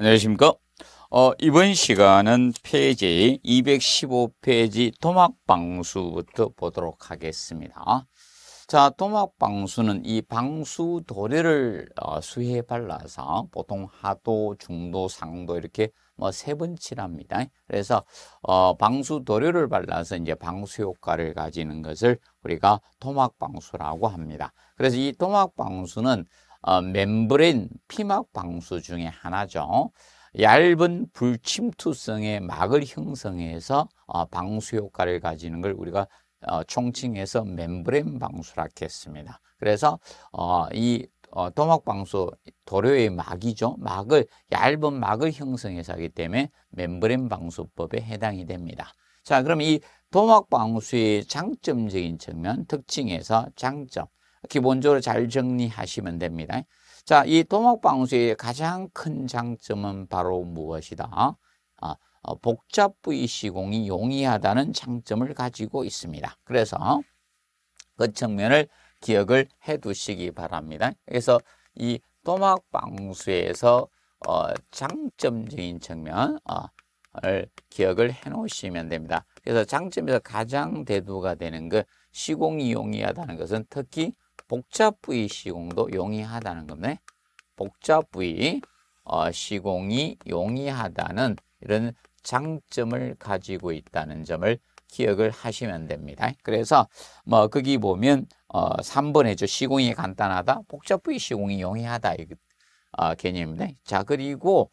안녕하십니까 어, 이번 시간은 페이지 215페이지 토막방수부터 보도록 하겠습니다 자 토막방수는 이 방수 도료를 어, 수에 발라서 보통 하도, 중도, 상도 이렇게 뭐 세 번 칠합니다 그래서 어, 방수 도료를 발라서 이제 방수 효과를 가지는 것을 우리가 토막방수라고 합니다 그래서 이 토막방수는 어, 멤브레인 피막 방수 중에 하나죠. 얇은 불침투성의 막을 형성해서 어, 방수 효과를 가지는 걸 우리가 어, 총칭해서 멤브레인 방수라 했습니다. 그래서 어, 이 도막 어, 방수 도료의 막이죠. 막을 얇은 막을 형성해서 하기 때문에 멤브레인 방수법에 해당이 됩니다. 자, 그럼 이 도막 방수의 장점적인 측면, 특징에서 장점. 기본적으로 잘 정리하시면 됩니다. 자, 이 도목방수의 가장 큰 장점은 바로 무엇이다? 아, 어, 복잡 부위 시공이 용이하다는 장점을 가지고 있습니다. 그래서 그 측면을 기억을 해 두시기 바랍니다. 그래서 이 도막방수에서 어, 장점적인 측면을 어, 기억을 해 놓으시면 됩니다. 그래서 장점에서 가장 대두가 되는 그 시공이 용이하다는 것은 특히 복잡 부위 시공도 용이하다는 겁니다. 복잡 부위 어, 시공이 용이하다는 이런 장점을 가지고 있다는 점을 기억을 하시면 됩니다. 그래서 뭐 거기 보면 3번에죠. 어, 시공이 간단하다. 복잡 부위 시공이 용이하다. 이 어, 개념인데. 자, 그리고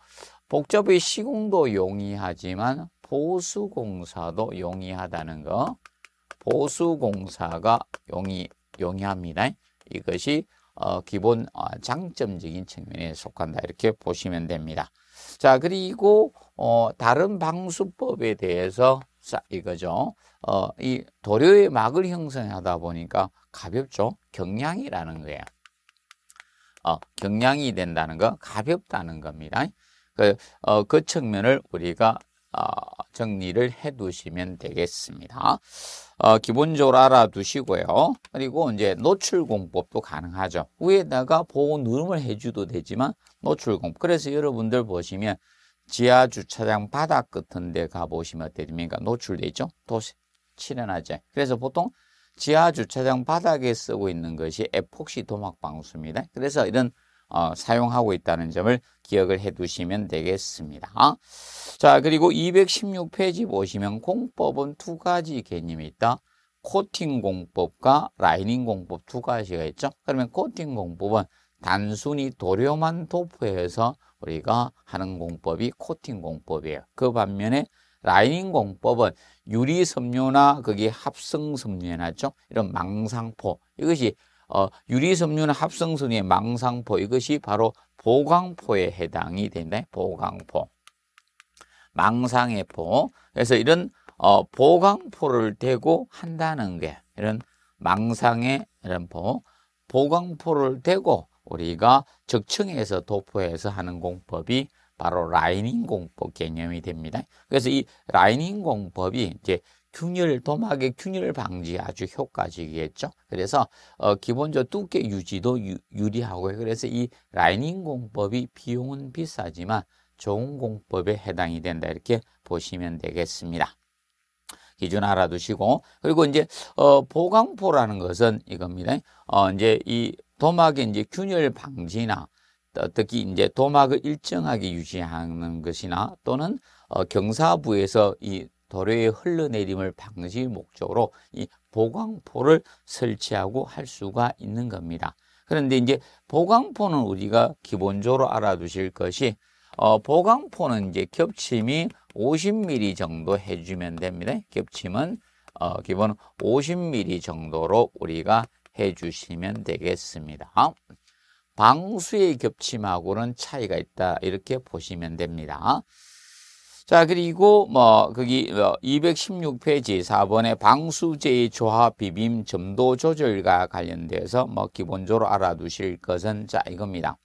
복잡 부위 시공도 용이하지만 보수 공사도 용이하다는 거. 보수 공사가 용이 용이합니다. 이것이 어, 기본 어, 장점적인 측면에 속한다 이렇게 보시면 됩니다. 자 그리고 어, 다른 방수법에 대해서 이거죠. 어, 이 도료의 막을 형성하다 보니까 가볍죠. 경량이라는 거예요. 어, 경량이 된다는 거 가볍다는 겁니다. 그, 어, 그 측면을 우리가 어, 정리를 해 두시면 되겠습니다. 어, 기본적으로 알아두시고요. 그리고 이제 노출 공법도 가능하죠. 위에다가 보호 누름을 해줘도 되지만 노출 공법. 그래서 여러분들 보시면 지하 주차장 바닥 같은 데 가보시면 어떻습니까? 노출돼 있죠? 도시 칠해나죠. 그래서 보통 지하 주차장 바닥에 쓰고 있는 것이 에폭시 도막 방수입니다. 그래서 이런 어, 사용하고 있다는 점을 기억을 해 두시면 되겠습니다. 자, 그리고 216페이지 보시면 공법은 두 가지 개념이 있다. 코팅 공법과 라이닝 공법 두 가지가 있죠. 그러면 코팅 공법은 단순히 도료만 도포해서 우리가 하는 공법이 코팅 공법이에요. 그 반면에 라이닝 공법은 유리 섬유나 그게 합성 섬유나죠. 이런 망상포 이것이 어, 유리섬유는 합성성의 망상포 이것이 바로 보강포에 해당이 된다. 보강포 망상의 포. 그래서 이런 어, 보강포를 대고 한다는 게 이런 망상의 이런 포, 보강포를 대고 우리가 적층에서 도포해서 하는 공법이 바로 라이닝 공법 개념이 됩니다. 그래서 이 라이닝 공법이 이제 균열 도막의 균열 방지 아주 효과적이겠죠. 그래서 어, 기본적으로 두께 유지도 유, 유리하고요. 그래서 이 라이닝 공법이 비용은 비싸지만 좋은 공법에 해당이 된다 이렇게 보시면 되겠습니다. 기준 알아두시고 그리고 이제 어, 보강포라는 것은 이겁니다. 어, 이제 이 도막의 이제 균열 방지나 특히 이제 도막을 일정하게 유지하는 것이나 또는 어, 경사부에서 이 도로의 흘러내림을 방지 목적으로 이 보강포를 설치하고 할 수가 있는 겁니다. 그런데 이제 보강포는 우리가 기본적으로 알아두실 것이 어, 보강포는 이제 겹침이 50mm 정도 해주면 됩니다. 겹침은 어, 기본 50mm 정도로 우리가 해주시면 되겠습니다. 방수의 겹침하고는 차이가 있다 이렇게 보시면 됩니다. 자, 그리고 뭐 거기 216페이지 뭐 4번에 방수제의 조합 비빔 점도 조절과 관련돼서 뭐 기본적으로 알아두실 것은 자, 이겁니다.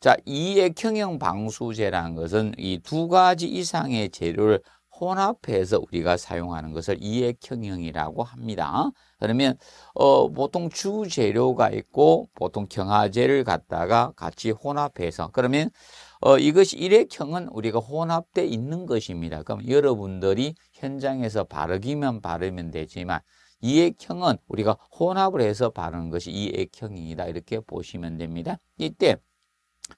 자, 이의 경영 방수제라는 것은 이 두 가지 이상의 재료를 혼합해서 우리가 사용하는 것을 이액경영이라고 합니다. 그러면 어, 보통 주재료가 있고 보통 경화제를 갖다가 같이 혼합해서 그러면 어, 이것이 일회형은 우리가 혼합돼 있는 것입니다. 그럼 여러분들이 현장에서 바르기만 바르면 되지만 이액형은 우리가 혼합을 해서 바르는 것이 이액형이다 이렇게 보시면 됩니다. 이때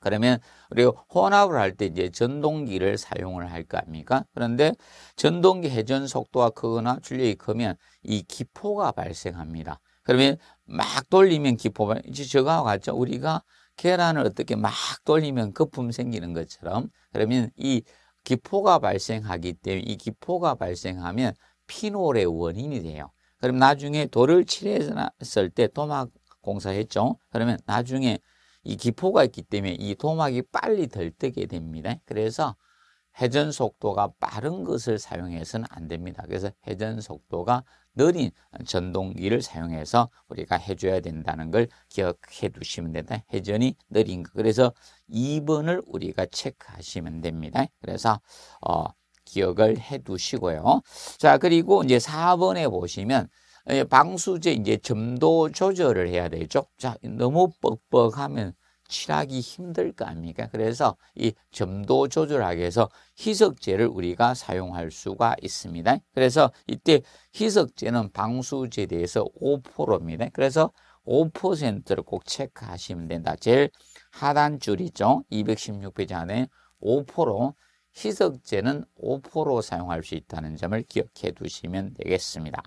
그러면 우리가 혼합을 할 때 이제 전동기를 사용을 할 거 아닙니까? 그런데 전동기 회전 속도가 크거나 출력이 크면 이 기포가 발생합니다. 그러면 막 돌리면 기포 발, 저거와 같죠? 우리가 계란을 어떻게 막 돌리면 거품 생기는 것처럼 그러면 이 기포가 발생하기 때문에 이 기포가 발생하면 피놀의 원인이 돼요. 그럼 나중에 돌을 칠했을 때 도막 공사했죠. 그러면 나중에 이 기포가 있기 때문에 이 도막이 빨리 덜뜨게 됩니다. 그래서 회전 속도가 빠른 것을 사용해서는 안 됩니다. 그래서 회전 속도가 느린 전동기를 사용해서 우리가 해줘야 된다는 걸 기억해 두시면 된다. 회전이 느린 거. 그래서 2번을 우리가 체크하시면 됩니다. 그래서 어, 기억을 해 두시고요. 자, 그리고 이제 4번에 보시면 예, 방수제 이제 점도 조절을 해야 되죠. 자, 너무 뻑뻑하면 칠하기 힘들 거 아닙니까? 그래서 이 점도 조절하기 위해서 희석제를 우리가 사용할 수가 있습니다. 그래서 이때 희석제는 방수제에 대해서 5%입니다. 그래서 5%를 꼭 체크하시면 된다. 제일 하단 줄이죠. 216페이지 안에 5% 희석제는 5% 사용할 수 있다는 점을 기억해 두시면 되겠습니다.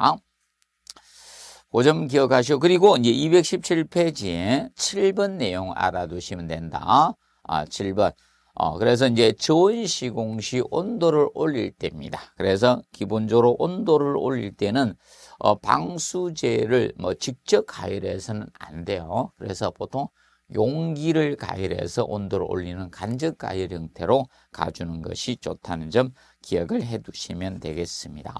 5점 뭐 기억하시오. 그리고 이제 217페이지에 7번 내용 알아두시면 된다. 아, 7번. 어, 그래서 이제 저온 시공 시 온도를 올릴 때입니다. 그래서 기본적으로 온도를 올릴 때는 어, 방수제를 뭐 직접 가열해서는 안 돼요. 그래서 보통 용기를 가열해서 온도를 올리는 간접 가열 형태로 가주는 것이 좋다는 점 기억을 해 두시면 되겠습니다.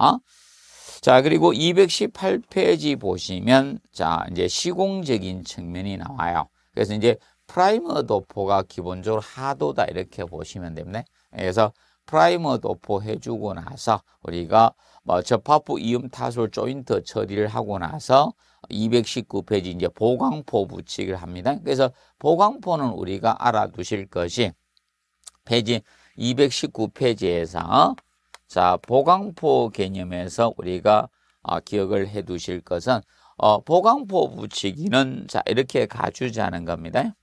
자, 그리고 218페이지 보시면 자, 이제 시공적인 측면이 나와요. 그래서 이제 프라이머 도포가 기본적으로 하도다 이렇게 보시면 됩니다. 그래서 프라이머 도포 해주고 나서 우리가 뭐 접합부 이음 타솔 조인트 처리를 하고 나서 219페이지 이제 보강포 부칙을 합니다. 그래서 보강포는 우리가 알아두실 것이 페이지 219페이지에서 자, 보강포 개념에서 우리가 어, 기억을 해 두실 것은 어, 보강포 붙이기는 자, 이렇게 가주자는 겁니다.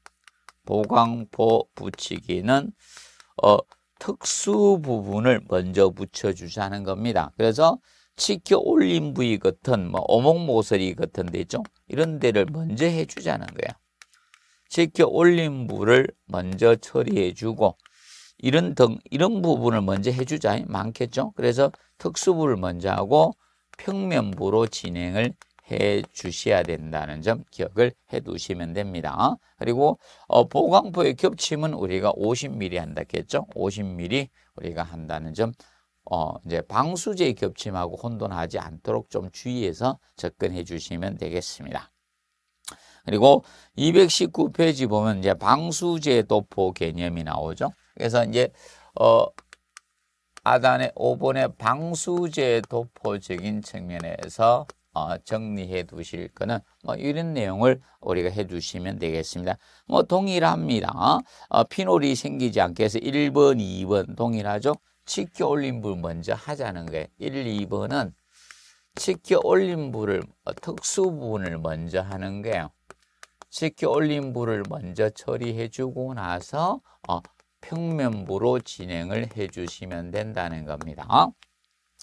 보강포 붙이기는 어, 특수 부분을 먼저 붙여주자는 겁니다. 그래서 치켜 올린 부위 같은 뭐 오목 모서리 같은 데 있죠. 이런 데를 먼저 해주자는 거예요 치켜 올린 부를 먼저 처리해주고 이런 등 이런 부분을 먼저 해주자 많겠죠. 그래서 특수부를 먼저 하고 평면부로 진행을 해 주셔야 된다는 점 기억을 해 두시면 됩니다. 그리고 어, 보강포의 겹침은 우리가 50mm 한다겠죠. 50mm 우리가 한다는 점 어, 이제 방수제 겹침하고 혼돈하지 않도록 좀 주의해서 접근해 주시면 되겠습니다. 그리고 219페이지 보면 이제 방수제 도포 개념이 나오죠. 그래서 이제 어아단의 5번의 방수제 도포적인 측면에서 어, 정리해 두실 거는 뭐 이런 내용을 우리가 해 주시면 되겠습니다. 뭐 동일합니다. 어, 피놀이 생기지 않게 해서 1번, 2번 동일하죠. 치켜 올림불 먼저 하자는 거예요. 1, 2번은 치켜 올림불을 어, 특수 부분을 먼저 하는 거예요. 치켜 올림불을 먼저 처리해 주고 나서 어, 평면부로 진행을 해주시면 된다는 겁니다.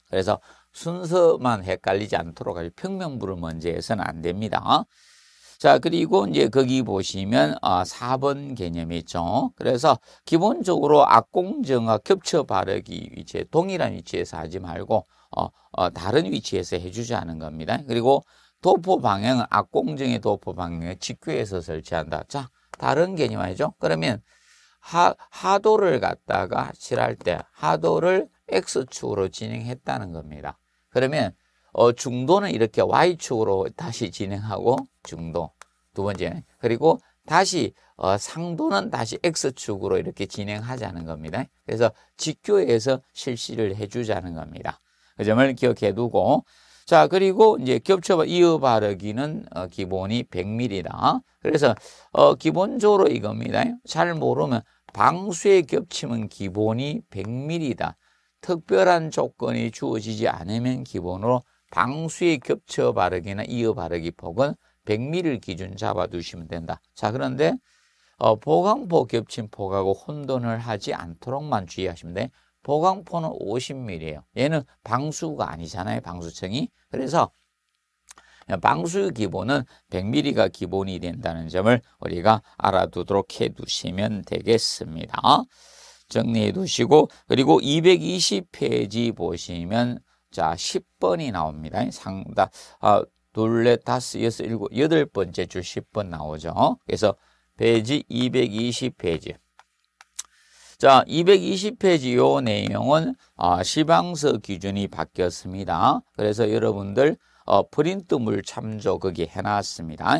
그래서 순서만 헷갈리지 않도록 아주 평면부를 먼저 해서는 안 됩니다. 자, 그리고 이제 거기 보시면 4번 아, 개념이 있죠. 그래서 기본적으로 악공정화 겹쳐 바르기 위치에 동일한 위치에서 하지 말고 어, 어, 다른 위치에서 해주자는 겁니다. 그리고 도포 방향은 악공정의 도포 방향에 직교에서 설치한다. 자, 다른 개념 이죠 그러면 하, 하도를 갖다가 칠할때 하도를 X축으로 진행했다는 겁니다. 그러면 어, 중도는 이렇게 Y축으로 다시 진행하고 중도 두 번째 그리고 다시 어, 상도는 다시 X축으로 이렇게 진행하자는 겁니다. 그래서 직교에서 실시를 해주자는 겁니다. 그 점을 기억해두고 자, 그리고 이제 겹쳐 이어 바르기는 어, 기본이 100ml다. 그래서 어, 기본적으로 이겁니다. 잘 모르면 방수에 겹치면 기본이 100ml다. 특별한 조건이 주어지지 않으면 기본으로 방수에 겹쳐 바르기나 이어 바르기 폭은 100ml 기준 잡아두시면 된다. 자, 그런데 어, 보강포 겹친 폭하고 혼돈을 하지 않도록만 주의하시면 돼. 보강포는 50mm예요. 얘는 방수가 아니잖아요. 방수층이. 그래서 방수 기본은 100mm가 기본이 된다는 점을 우리가 알아두도록 해두시면 되겠습니다. 정리해 두시고 그리고 220페이지 보시면 자 10번이 나옵니다. 상다 아, 둘넷 다섯 여섯 일곱 여덟 번째 줄 10번 나오죠. 그래서 페이지 220페이지 자, 220페이지 요 내용은 어, 시방서 기준이 바뀌었습니다. 그래서 여러분들 어, 프린트물 참조 거기 해놨습니다.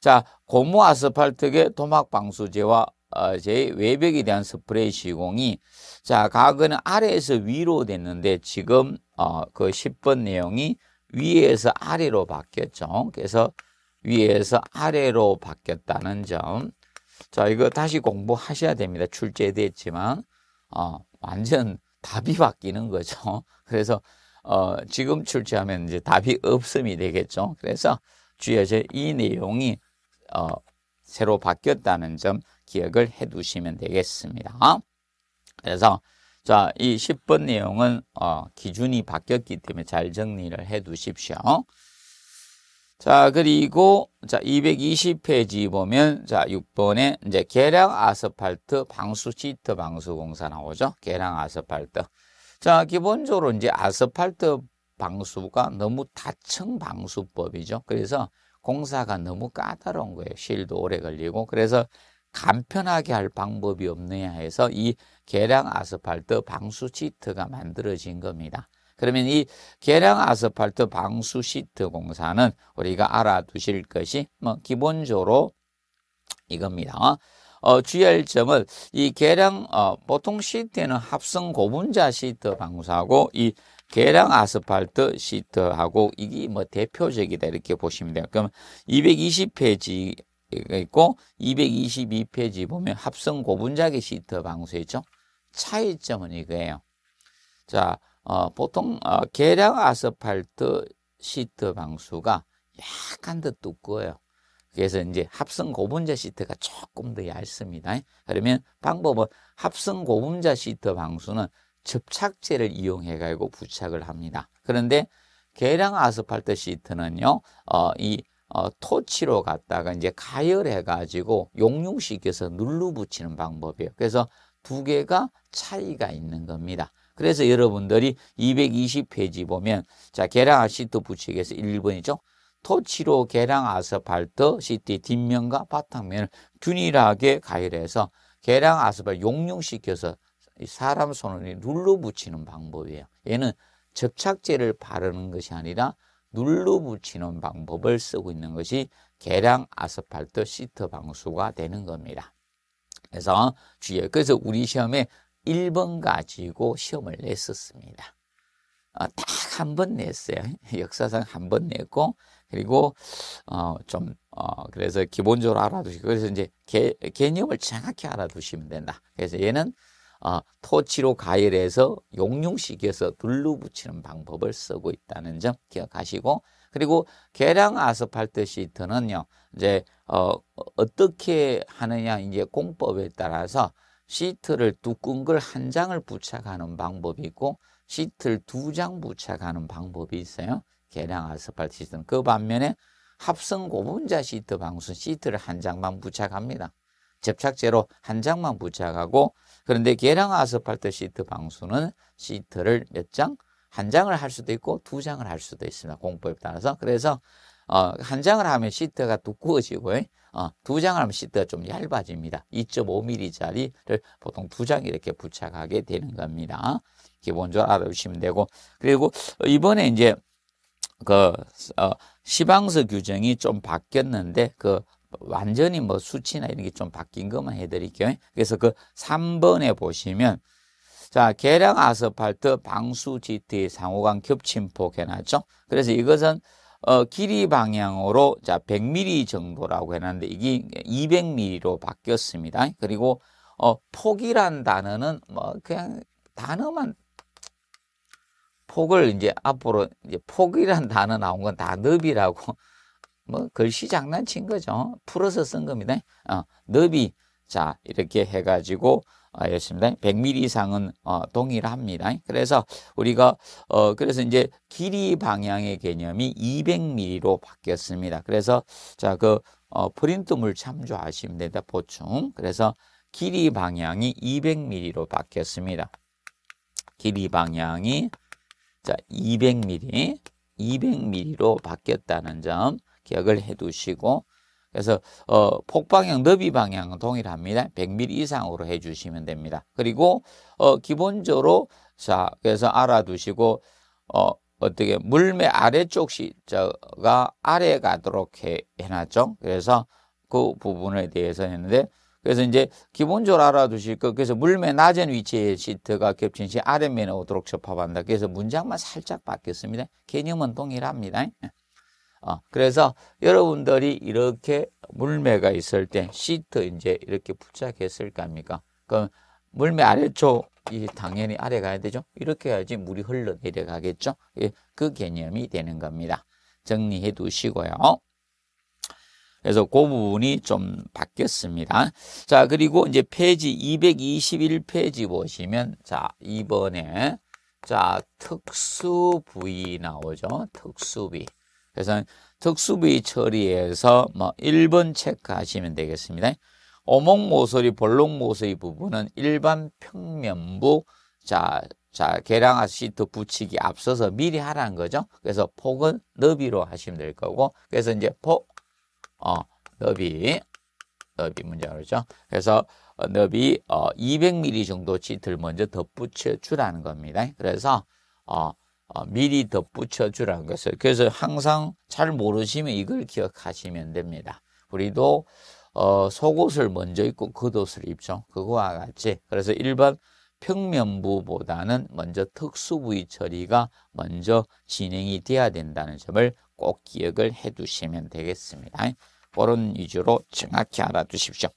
자, 고무 아스팔트계 도막 방수제와 어, 제 외벽에 대한 스프레이 시공이 자각는 아래에서 위로 됐는데 지금 어, 그 10번 내용이 위에서 아래로 바뀌었죠. 그래서 위에서 아래로 바뀌었다는 점. 자, 이거 다시 공부하셔야 됩니다. 출제됐지만, 어, 완전 답이 바뀌는 거죠. 그래서, 어, 지금 출제하면 이제 답이 없음이 되겠죠. 그래서 주의하셔 이 내용이, 어, 새로 바뀌었다는 점 기억을 해 두시면 되겠습니다. 그래서, 자, 이 10번 내용은, 어, 기준이 바뀌었기 때문에 잘 정리를 해 두십시오. 자, 그리고 자, 220페이지 보면 자, 6번에 이제 계량 아스팔트 방수 시트 방수 공사 나오죠. 계량 아스팔트. 자, 기본적으로 이제 아스팔트 방수가 너무 다층 방수법이죠. 그래서 공사가 너무 까다로운 거예요. 실도 오래 걸리고. 그래서 간편하게 할 방법이 없느냐 해서 이 계량 아스팔트 방수 시트가 만들어진 겁니다. 그러면 이 계량 아스팔트 방수 시트 공사는 우리가 알아두실 것이 뭐 기본적으로 이겁니다. 어, 주의할 점은 이 계량 어, 보통 시트에는 합성 고분자 시트 방수하고 이 계량 아스팔트 시트하고 이게 뭐 대표적이다 이렇게 보시면 돼요. 그럼 220페이지 있고 222페이지 보면 합성 고분자기 시트 방수 있죠. 차이점은 이거예요. 자, 어, 보통 어, 계량 아스팔트 시트 방수가 약간 더 두꺼워요. 그래서 이제 합성 고분자 시트가 조금 더 얇습니다. 그러면 방법은 합성 고분자 시트 방수는 접착제를 이용해 가지고 부착을 합니다. 그런데 계량 아스팔트 시트는요, 어, 이 어, 토치로 갖다가 이제 가열해 가지고 용융시켜서 눌러 붙이는 방법이에요. 그래서 두 개가 차이가 있는 겁니다. 그래서 여러분들이 220페이지 보면 자 계량 아시트 부칙에서 1번이죠. 토치로 계량 아스팔트 시티 뒷면과 바탕면을 균일하게 가열해서 계량 아스팔트 용융시켜서 사람 손을 눌러 붙이는 방법이에요. 얘는 접착제를 바르는 것이 아니라 눌러 붙이는 방법을 쓰고 있는 것이 계량 아스팔트 시트 방수가 되는 겁니다. 그래서 주의해. 그래서 우리 시험에 1번 가지고 시험을 냈었습니다. 어, 딱한 번 냈어요. 역사상 한 번 냈고 그리고 어, 좀 어, 그래서 기본적으로 알아두시고 그래서 이제 개, 개념을 정확히 알아두시면 된다. 그래서 얘는 어, 토치로 가열해서 용융식에서 둘러붙이는 방법을 쓰고 있다는 점 기억하시고 그리고 계량 아스팔트 시트는요 이제 어, 어떻게 하느냐 이제 공법에 따라서 시트를 두꺼운 걸 한 장을 부착하는 방법이 있고 시트를 두 장 부착하는 방법이 있어요. 개량 아스팔트 시트는. 그 반면에 합성 고분자 시트 방수 시트를 한 장만 부착합니다. 접착제로 한 장만 부착하고 그런데 개량 아스팔트 시트 방수는 시트를 몇 장? 한 장을 할 수도 있고 두 장을 할 수도 있습니다. 공법에 따라서. 그래서 어, 한 장을 하면 시트가 두꺼워지고 어, 두 장을 하면 시트가 좀 얇아집니다. 2.5mm짜리를 보통 두 장 이렇게 부착하게 되는 겁니다. 기본적으로 알아두시면 되고 그리고 이번에 이제 그 어, 시방서 규정이 좀 바뀌었는데 그 완전히 뭐 수치나 이런 게 좀 바뀐 것만 해드릴게요. 그래서 그 3번에 보시면 자, 계량 아스팔트 방수 GT 상호간 겹침폭 해놨죠. 그래서 이것은 어, 길이 방향으로 자 100mm 정도라고 했는데 이게 200mm로 바뀌었습니다. 그리고 어, 폭이란 단어는 뭐 그냥 단어만 폭을 이제 앞으로 이제 폭이란 단어 나온 건 다 너비라고 뭐 글씨 장난친 거죠. 풀어서 쓴 겁니다. 어, 너비 자 이렇게 해가지고 알겠습니다 아, 100mm 이상은 어, 동일합니다. 그래서 우리가 어, 그래서 이제 길이 방향의 개념이 200mm로 바뀌었습니다. 그래서 자그 어, 프린트물 참조하시면 됩니다 보충. 그래서 길이 방향이 200mm로 바뀌었습니다. 길이 방향이 자 200mm, 200mm로 바뀌었다는 점 기억을 해두시고 그래서 어, 폭방향, 너비 방향은 동일합니다. 100mm 이상으로 해주시면 됩니다. 그리고 어, 기본적으로 자 그래서 알아두시고 어, 어떻게 물매 아래쪽 시자가 아래 가도록 해, 해놨죠. 그래서 그 부분에 대해서 했는데 그래서 이제 기본적으로 알아두실 거 그래서 물매 낮은 위치에 시트가 겹친 시아래면에 오도록 접합한다. 그래서 문장만 살짝 바뀌었습니다. 개념은 동일합니다. 어, 그래서 여러분들이 이렇게 물매가 있을 때 시트 이제 이렇게 부착했을 거니까 그럼 물매 아래쪽이 당연히 아래 가야 되죠? 이렇게 해야지 물이 흘러 내려가겠죠? 예, 그 개념이 되는 겁니다. 정리해 두시고요. 그래서 그 부분이 좀 바뀌었습니다. 자, 그리고 이제 페이지 221페이지 보시면 자, 이번에 자, 특수 부위 나오죠. 특수부위 그래서 특수비 처리해서 뭐 1번 체크하시면 되겠습니다. 오목 모서리, 볼록 모서리 부분은 일반 평면부 자, 자, 계량화 시트 붙이기 앞서서 미리 하라는 거죠. 그래서 폭은 너비로 하시면 될 거고. 그래서 이제 폭, 어, 너비, 너비 문제가 그렇죠. 그래서 너비 어, 200mm 정도 시트를 먼저 덧붙여 주라는 겁니다. 그래서 어, 아, 미리 덧붙여 주라는 것을. 그래서 항상 잘 모르시면 이걸 기억하시면 됩니다. 우리도 어, 속옷을 먼저 입고 겉옷을 입죠. 그거와 같이. 그래서 1번 평면부보다는 먼저 특수부위 처리가 먼저 진행이 돼야 된다는 점을 꼭 기억을 해 두시면 되겠습니다. 그런 위주로 정확히 알아두십시오.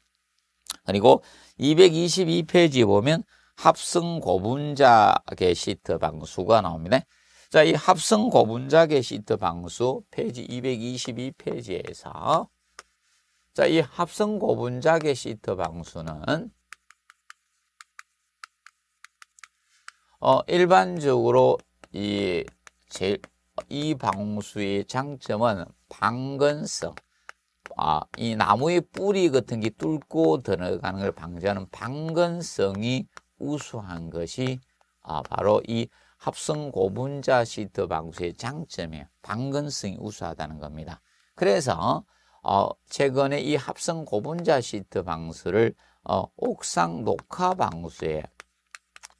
그리고 222페이지 보면 합성 고분자 게 시트 방수가 나옵니다. 자, 이 합성 고분자계 시트 방수 페이지 222페이지에서 자, 이 합성 고분자계 시트 방수는 어, 일반적으로 이, 제, 이 방수의 장점은 방근성. 아, 이 나무의 뿌리 같은 게 뚫고 들어가는 걸 방지하는 방근성이 우수한 것이 아, 바로 이 합성 고분자 시트 방수의 장점이 방근성이 우수하다는 겁니다. 그래서 어, 최근에 이 합성 고분자 시트 방수를 어, 옥상 녹화 방수에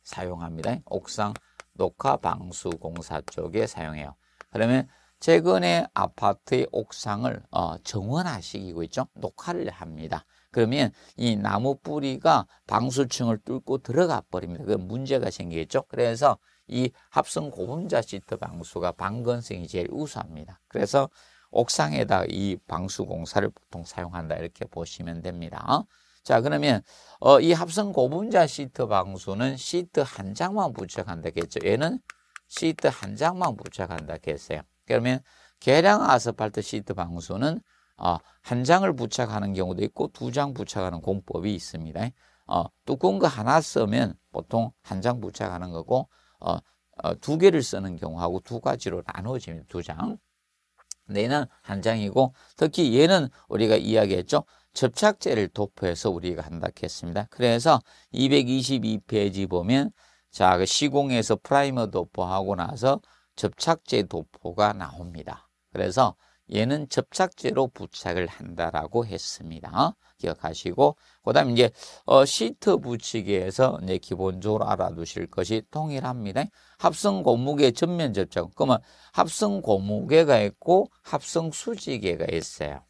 사용합니다. 옥상 녹화 방수 공사 쪽에 사용해요. 그러면 최근에 아파트의 옥상을 어, 정원화시키고 있죠. 녹화를 합니다. 그러면 이 나무 뿌리가 방수층을 뚫고 들어가 버립니다. 그 문제가 생기겠죠. 그래서 이 합성 고분자 시트 방수가 방건성이 제일 우수합니다. 그래서 옥상에다 이 방수 공사를 보통 사용한다 이렇게 보시면 됩니다. 자 그러면 어, 이 합성 고분자 시트 방수는 시트 한 장만 부착한다겠죠. 얘는 시트 한 장만 부착한다겠어요. 그러면 계량 아스팔트 시트 방수는 어, 한 장을 부착하는 경우도 있고 두 장 부착하는 공법이 있습니다. 어, 두꺼운 거 하나 쓰면 보통 한 장 부착하는 거고 어, 어, 두 개를 쓰는 경우하고 두 가지로 나눠집니다. 두 장. 내는한 장이고 특히 얘는 우리가 이야기했죠. 접착제를 도포해서 우리가 한다 했습니다. 그래서 222페이지 보면 자, 그 시공에서 프라이머 도포하고 나서 접착제 도포가 나옵니다. 그래서 얘는 접착제로 부착을 한다라고 했습니다. 기억하시고 그다음 이제 어, 시트 부치기에서 이제 기본적으로 알아두실 것이 동일합니다. 합성 고무계 전면 접착. 그러면 합성 고무계가 있고 합성 수지계가 있어요.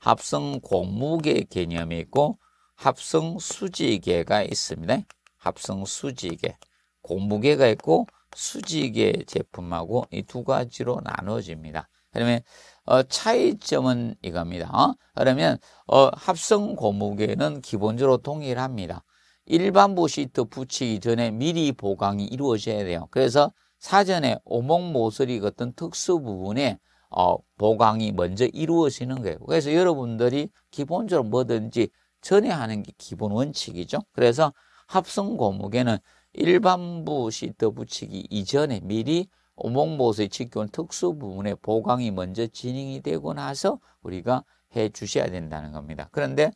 합성 고무계 개념이 있고 합성 수지계가 있습니다. 합성 수지계. 고무계가 있고 수직의 제품하고 이 두 가지로 나눠집니다. 그러면 어, 차이점은 이겁니다. 어? 그러면 어, 합성 고무계는 기본적으로 동일합니다. 일반부 시트 붙이기 전에 미리 보강이 이루어져야 돼요. 그래서 사전에 오목 모서리 같은 특수 부분에 어, 보강이 먼저 이루어지는 거예요. 그래서 여러분들이 기본적으로 뭐든지 전에 하는 게 기본 원칙이죠. 그래서 합성 고무계는 일반부 시드 붙이기 이전에 미리 오목모수의 직교는 특수 부분에 보강이 먼저 진행이 되고 나서 우리가 해 주셔야 된다는 겁니다. 그런데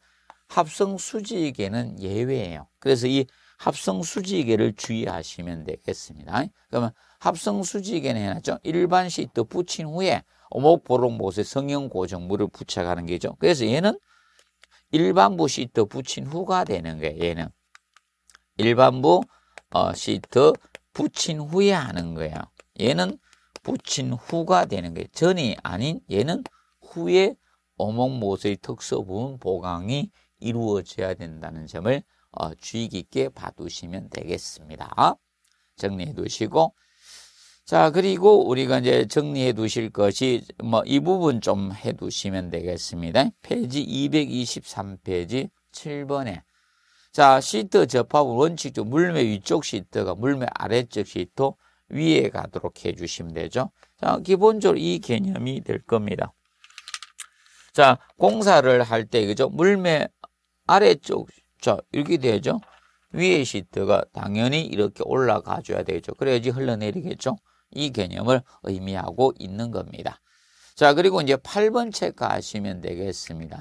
합성 수지계는 예외예요. 그래서 이 합성 수지계를 주의하시면 되겠습니다. 그러면 합성 수지계는 해놨죠. 일반 시트 붙인 후에 오목 보록모수의 성형 고정물을 부착하는 게죠. 그래서 얘는 일반부 시트 붙인 후가 되는 거예요. 얘는 일반부 어, 시트 붙인 후에 하는 거야. 얘는 붙인 후가 되는 거예요. 전이 아닌 얘는 후에 어묵못의 특수분 보강이 이루어져야 된다는 점을 어, 주의 깊게 봐두시면 되겠습니다. 정리해 두시고 자 그리고 우리가 이제 정리해 두실 것이 뭐 이 부분 좀 해 두시면 되겠습니다. 페이지 223페이지 7번에 자, 시트 접합 원칙적 물매 위쪽 시트가 물매 아래쪽 시트 위에 가도록 해주시면 되죠. 자, 기본적으로 이 개념이 될 겁니다. 자, 공사를 할 때, 그죠? 물매 아래쪽, 자, 이렇게 되죠? 위에 시트가 당연히 이렇게 올라가 줘야 되죠. 그래야지 흘러내리겠죠? 이 개념을 의미하고 있는 겁니다. 자, 그리고 이제 8번 체크하시면 되겠습니다.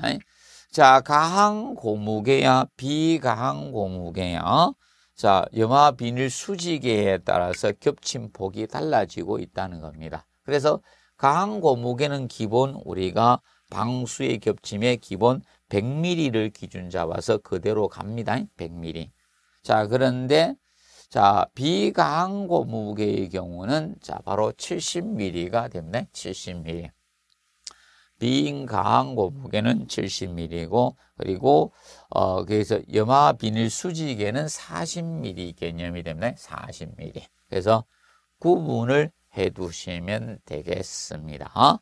자, 가항 고무계야, 비가항 고무계야. 자, 염화 비닐 수지계에 따라서 겹침 폭이 달라지고 있다는 겁니다. 그래서 가항 고무계는 기본 우리가 방수의 겹침의 기본 100mm를 기준 잡아서 그대로 갑니다. 100mm. 자, 그런데 자, 비가항 고무계의 경우는 자, 바로 70mm가 됩니다. 70mm. 비인 강한 곳 무게는 70mm이고 그리고 어 그래서 염화 비닐 수직에는 40mm 개념이 됩니다. 40mm. 그래서 구분을 해 두시면 되겠습니다.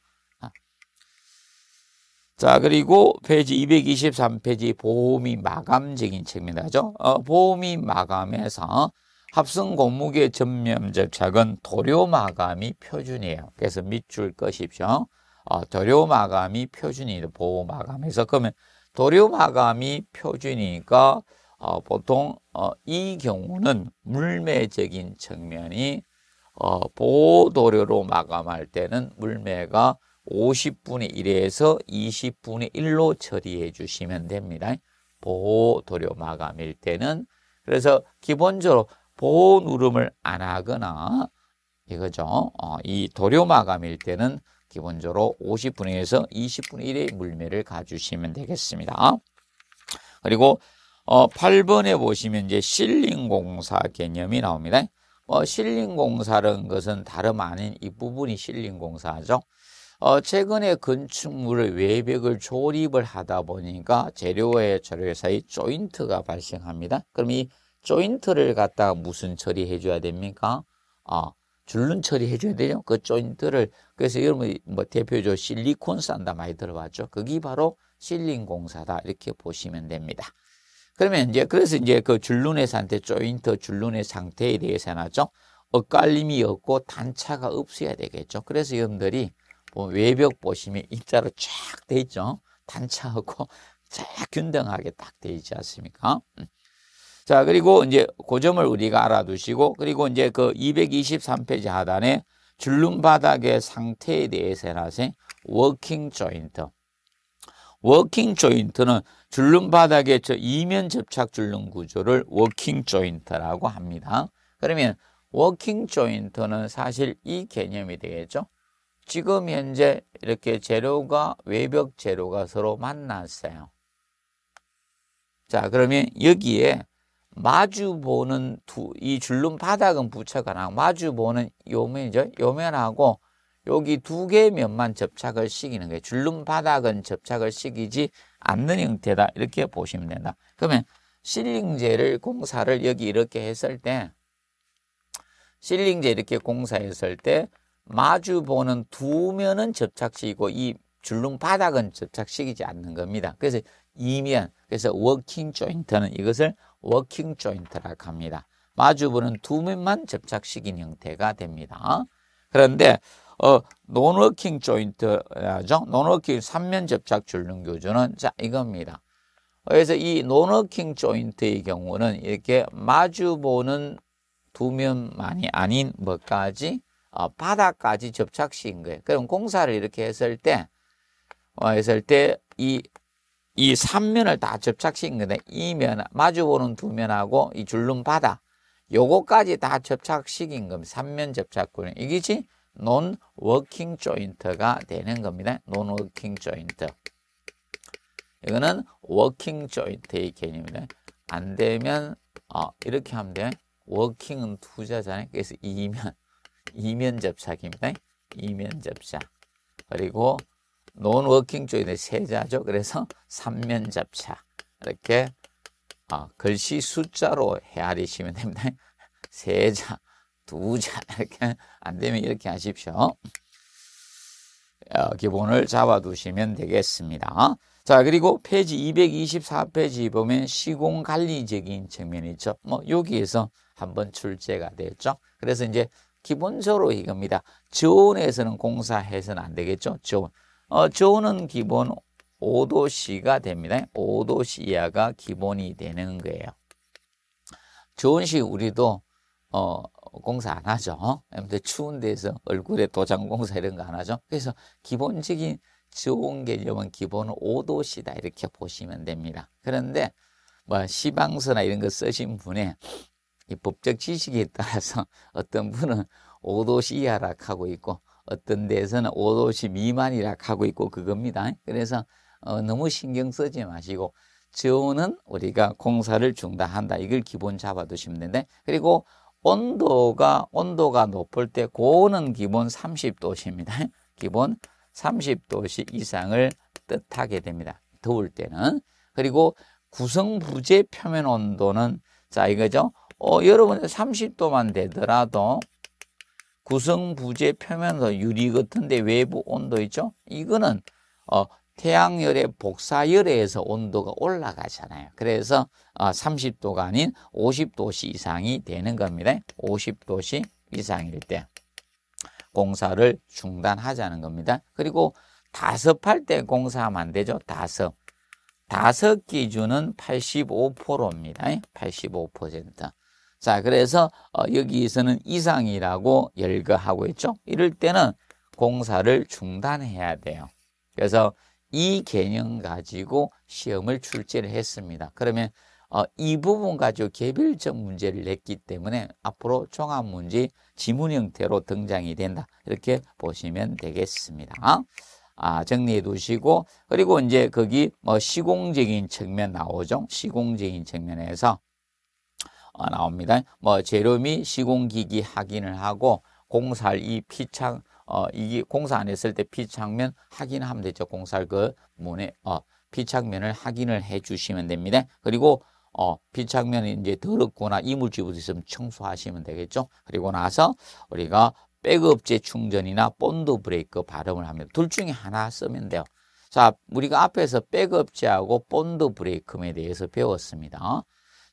자 그리고 페이지 223페이지 보험이 마감적인 책입니다죠. 어, 보험이 마감에서 합성 고무계 전면 접착은 도료 마감이 표준이에요. 그래서 밑줄 끄십시오. 어, 도료 마감이 표준이다. 보호 마감에서 그러면 도료 마감이 표준이니까 어, 보통 어, 이 경우는 물매적인 측면이 어, 보호 도료로 마감할 때는 물매가 50분의 1에서 20분의 1로 처리해 주시면 됩니다. 보호 도료 마감일 때는 그래서 기본적으로 보호 누름을 안 하거나 이거죠. 어, 이 도료 마감일 때는 기본적으로 50분의 1에서 20분의 1의 물매를 가주시면 되겠습니다. 그리고 어, 8번에 보시면 이제 실링 공사 개념이 나옵니다. 어, 뭐 실링 공사라는 것은 다름 아닌 이 부분이 실링 공사죠. 어, 최근에 건축물의 외벽을 조립을 하다 보니까 재료의 재료 사이 조인트가 발생합니다. 그럼 이 조인트를 갖다가 무슨 처리해 줘야 됩니까? 아, 줄눈 처리해 줘야 되죠. 그 조인트를 그래서 여러분이 뭐 대표적으로 실리콘 산다 많이 들어봤죠. 거기 바로 실린 공사다 이렇게 보시면 됩니다. 그러면 이제 그래서 이제 그 줄눈의 상태, 조인트 줄눈의 상태에 대해서는 좀 엇갈림이 없고 단차가 없어야 되겠죠. 그래서 여러분들이 뭐 외벽 보시면 일자로 쫙 돼 있죠. 단차하고 쫙 균등하게 딱 돼 있지 않습니까? 음. 자, 그리고 이제 고 그 점을 우리가 알아두시고, 그리고 이제 그 223페이지 하단에 줄눈 바닥의 상태에 대해서 해놨어요. 워킹 조인트. 워킹 조인트는 줄눈 바닥의 저 이면 접착 줄눈 구조를 워킹 조인트라고 합니다. 그러면 워킹 조인트는 사실 이 개념이 되겠죠. 지금 현재 이렇게 재료가 외벽 재료가 서로 만났어요. 자 그러면 여기에 마주보는 두, 이 줄눈 바닥은 부처가랑 마주보는 요면이죠. 요면하고 여기 두 개의 면만 접착을 시키는 거예요. 줄눈 바닥은 접착을 시키지 않는 형태다. 이렇게 보시면 된다. 그러면 실링제를 공사를 여기 이렇게 했을 때 실링제 이렇게 공사했을 때 마주 보는 두 면은 접착시이고이 줄눈 바닥은 접착시이지 않는 겁니다. 그래서 이면, 그래서 워킹 조인트는 이것을 워킹 조인트라고 합니다. 마주부는 두 면만 접착식인 형태가 됩니다. 그런데 어, 논워킹 조인트죠. 논워킹 3면 접착 줄눈 교조는 자 이겁니다. 그래서 이 논워킹 조인트의 경우는 이렇게 마주보는 두 면만이 아닌 뭐까지 어, 바닥까지 접착식인 거예요. 그럼 공사를 이렇게 했을 때 어, 했을 때이 이 3면을 다 접착시킨 건데 이면 마주보는 두 면하고 이 줄눈 바다 요거까지 다 접착시킨 겁니다. 3면 접착구는 이것이 논 워킹 조인트가 되는 겁니다. 논 워킹 조인트. 이거는 워킹 조인트의 개념이네. 안 되면 어, 이렇게 하면 돼. 워킹은 투자잖아요. 그래서 이면 이면 접착입니다. 이면 접착. 그리고 논워킹 쪽인의 세자죠. 그래서 삼면잡차 이렇게 아, 글씨 숫자로 헤아리시면 됩니다. 세자, 두자 이렇게 안 되면 이렇게 하십시오. 기본을 잡아두시면 되겠습니다. 자 그리고 페이지 224페이지 보면 시공관리적인 측면이 있죠. 뭐 여기에서 한번 출제가 됐죠. 그래서 이제 기본적으로 이겁니다. 저온에서는 공사해서는 안 되겠죠. 저온. 어, 저는 기본 5도씨가 됩니다. 5도씨 이하가 기본이 되는 거예요. 저온씨 우리도 어, 공사 안 하죠. 아무튼 추운 데서 얼굴에 도장 공사 이런 거 안 하죠. 그래서 기본적인 좋은 개념은 기본 5도씨다 이렇게 보시면 됩니다. 그런데 뭐 시방서나 이런 거 쓰신 분의 이 법적 지식에 따라서 어떤 분은 5도씨 이하락 하고 있고 어떤 데서는 5도씨 미만이라 하고 있고 그겁니다. 그래서 어, 너무 신경 쓰지 마시고 저온은 우리가 공사를 중단한다. 이걸 기본 잡아두시면 되는데 그리고 온도가 온도가 높을 때 고온은 기본 30도씨입니다. 기본 30도씨 이상을 뜻하게 됩니다. 더울 때는 그리고 구성 부재 표면 온도는 자 이거죠. 어, 여러분 30도만 되더라도 구성 부재 표면서 유리 같은데 외부 온도 있죠? 이거는 어, 태양열의 복사열에서 온도가 올라가잖아요. 그래서 어, 30도가 아닌 50도씨 이상이 되는 겁니다. 50도씨 이상일 때 공사를 중단하자는 겁니다. 그리고 다습할 때 공사하면 안 되죠. 다습. 다습 기준은 85%입니다. 85%. 자, 그래서 어, 여기에서는 이상이라고 열거하고 있죠. 이럴 때는 공사를 중단해야 돼요. 그래서 이 개념 가지고 시험을 출제를 했습니다. 그러면 어, 이 부분 가지고 개별적 문제를 냈기 때문에 앞으로 종합문제 지문 형태로 등장이 된다. 이렇게 보시면 되겠습니다. 아, 정리해 두시고 그리고 이제 거기 뭐 시공적인 측면 나오죠. 시공적인 측면에서 어, 나옵니다. 뭐 제롬이 시공기기 확인을 하고 공사할 이 피창 어, 이게 공사 안 했을 때 피창면 확인하면 되죠. 공사할 그 문에 어, 피창면을 확인을 해 주시면 됩니다. 그리고 어, 피창면이 이제 더럽거나 이물질부터 있으면 청소하시면 되겠죠. 그리고 나서 우리가 백업제 충전이나 본드 브레이크 발음을 하면 둘 중에 하나 쓰면 돼요. 자, 우리가 앞에서 백업제하고 본드 브레이크에 대해서 배웠습니다.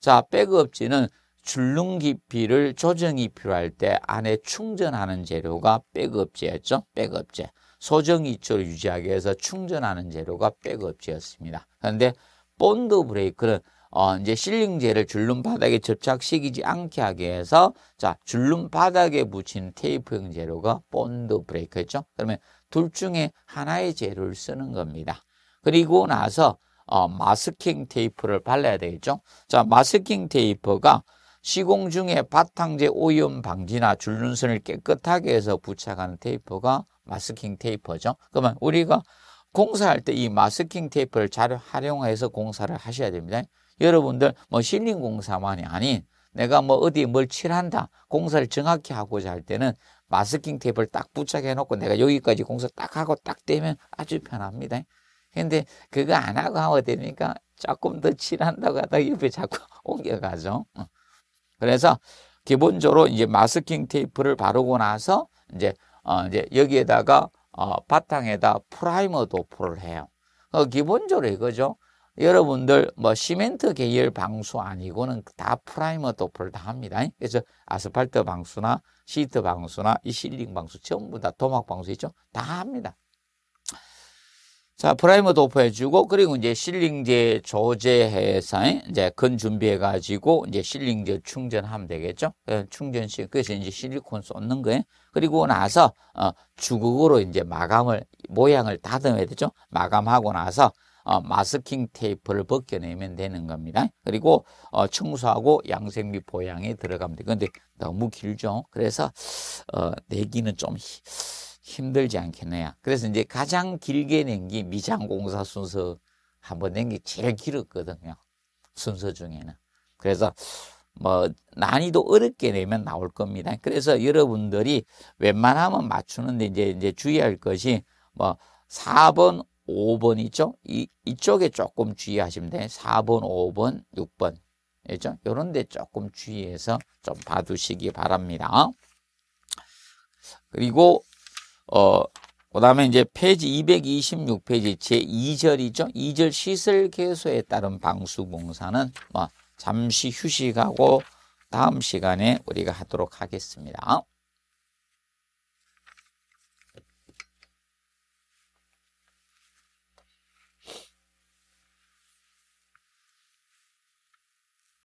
자, 백업지는 줄눈 깊이를 조정이 필요할 때 안에 충전하는 재료가 백업재였죠. 백업재. 소정 이초를 유지하기 위해서 충전하는 재료가 백업재였습니다. 그런데 본드 브레이크는 어, 이제 실링제를 줄눈 바닥에 접착시키지 않게 하기 위해서 자 줄눈 바닥에 붙인 테이프형 재료가 본드 브레이크였죠. 그러면 둘 중에 하나의 재료를 쓰는 겁니다. 그리고 나서 어, 마스킹 테이프를 발라야 되겠죠. 자, 마스킹 테이프가 시공 중에 바탕재 오염 방지나 줄눈선을 깨끗하게 해서 부착하는 테이프가 마스킹 테이프죠. 그러면 우리가 공사할 때 이 마스킹 테이프를 잘 활용해서 공사를 하셔야 됩니다. 여러분들 뭐실링 공사만이 아닌 내가 뭐 어디 뭘 칠한다 공사를 정확히 하고자 할 때는 마스킹 테이프를 딱 부착해 놓고 내가 여기까지 공사 딱 하고 딱 되면 아주 편합니다. 근데 그거 안 하고 하면 되니까 조금 더 칠한다고 하다가 옆에 자꾸 옮겨가죠. 어. 그래서 기본적으로 이제 마스킹 테이프를 바르고 나서 이제 어 이제 여기에다가 어 바탕에다 프라이머 도포를 해요. 어 기본적으로 이거죠. 여러분들 뭐 시멘트 계열 방수 아니고는 다 프라이머 도포를 다 합니다. 그래서 아스팔트 방수나 시트 방수나 이 실링 방수 전부 다 도막 방수 있죠. 다 합니다. 자, 프라이머 도포해주고, 그리고 이제 실링제 조제해서, 이제 건 준비해가지고, 이제 실링제 충전하면 되겠죠? 예, 충전시, 그래서 이제 실리콘 쏟는 거예요. 그리고 나서, 어, 주걱으로 이제 마감을, 모양을 다듬어야 되죠? 마감하고 나서, 어, 마스킹 테이프를 벗겨내면 되는 겁니다. 그리고, 어, 청소하고 양생 및 보양에 들어가면 돼. 근데 너무 길죠? 그래서, 어, 내기는 좀, 힘들지 않겠느냐. 그래서 이제 가장 길게 낸 게 미장공사 순서 한번 낸 게 제일 길었거든요. 순서 중에는. 그래서 뭐 난이도 어렵게 내면 나올 겁니다. 그래서 여러분들이 웬만하면 맞추는데 이제 이제 주의할 것이 뭐 4번, 5번 있죠? 이 이쪽에 조금 주의하시면 돼. 요 4번, 5번, 6번. 있죠? 요런 데 조금 주의해서 좀 봐두시기 바랍니다. 그리고 어, 그 다음에 이제 페이지 226페이지 제2절이죠. 2절 시설 개소에 따른 방수봉사는 뭐 잠시 휴식하고 다음 시간에 우리가 하도록 하겠습니다.